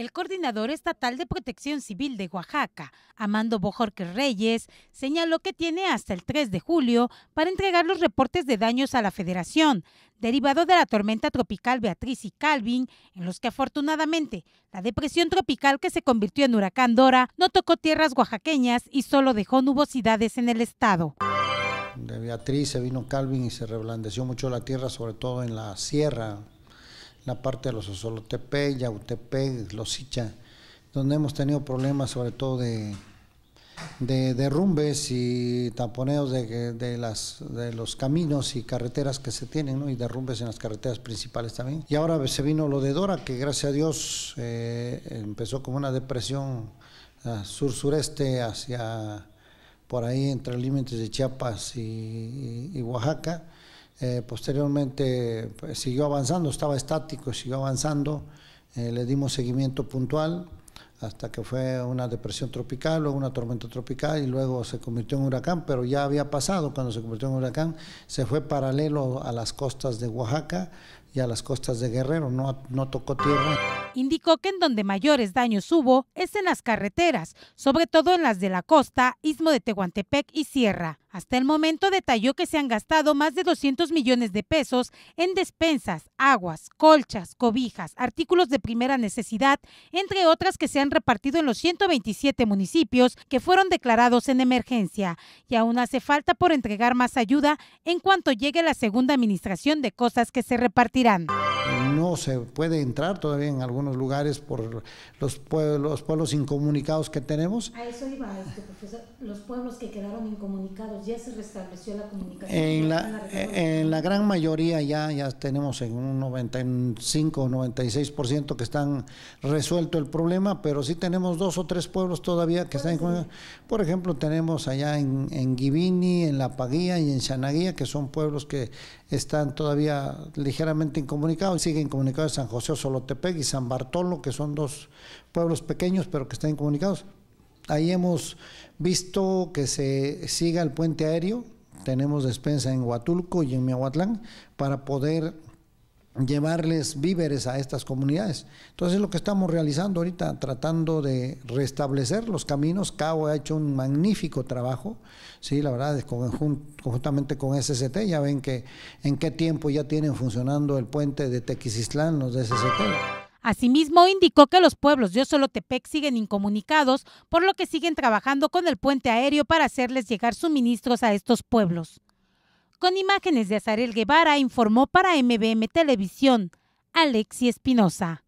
El coordinador estatal de protección civil de Oaxaca, Amando Bojorque Reyes, señaló que tiene hasta el 3 de julio para entregar los reportes de daños a la federación, derivado de la tormenta tropical Beatriz y Calvin, en los que afortunadamente la depresión tropical que se convirtió en huracán Dora no tocó tierras oaxaqueñas y solo dejó nubosidades en el estado. De Beatriz se vino Calvin y se reblandeció mucho la tierra, sobre todo en la sierra la parte de los Osolotepec, Yautepec, Los donde hemos tenido problemas sobre todo de, derrumbes y taponeos de, los caminos y carreteras que se tienen, y derrumbes en las carreteras principales también. Y ahora se vino lo de Dora, que gracias a Dios eh, empezó como una depresión sur-sureste hacia por ahí entre límites de Chiapas y Oaxaca eh, posteriormente pues, siguió avanzando, estaba estático, siguió avanzando. Eh, le dimos seguimiento puntual hasta que fue una depresión tropical, luego una tormenta tropical y luego se convirtió en huracán, pero ya había pasado cuando se convirtió en huracán, se fue paralelo a las costas de Oaxaca, y a las costas de Guerrero, no, no tocó tierra. Indicó que en donde mayores daños hubo es en las carreteras, sobre todo en las de la costa, istmo de Tehuantepec y Sierra. Hasta el momento detalló que se han gastado más de 200 millones de pesos en despensas, aguas, colchas, cobijas, artículos de primera necesidad, entre otras que se han repartido en los 127 municipios que fueron declarados en emergencia. Y aún hace falta por entregar más ayuda en cuanto llegue la segunda administración de cosas que se repartirán tirando no se puede entrar todavía en algunos lugares por los pueblos, los pueblos incomunicados que tenemos. A eso iba este profesor. Los pueblos que quedaron incomunicados, ¿ya se restableció la comunicación? En la, eh, en la gran mayoría ya, ya tenemos en un 95 o 96% que están resuelto el problema, pero sí tenemos dos o tres pueblos todavía que están incomunicados. Por ejemplo, tenemos allá en, en Givini, en La Paguía y en Xanaguía, que son pueblos que están todavía ligeramente incomunicados siguen comunicados San José Solotepec y San Bartolo, que son dos pueblos pequeños pero que están comunicados. Ahí hemos visto que se siga el puente aéreo, tenemos despensa en Huatulco y en Miahuatlán para poder llevarles víveres a estas comunidades. Entonces lo que estamos realizando ahorita, tratando de restablecer los caminos, Cabo ha hecho un magnífico trabajo, sí, la verdad, conjuntamente con SCT ya ven que en qué tiempo ya tienen funcionando el puente de Tequisistlán los de SCT Asimismo, indicó que los pueblos de Osolotepec siguen incomunicados, por lo que siguen trabajando con el puente aéreo para hacerles llegar suministros a estos pueblos. Con imágenes de Azarel Guevara informó para MBM Televisión, Alexi Espinosa.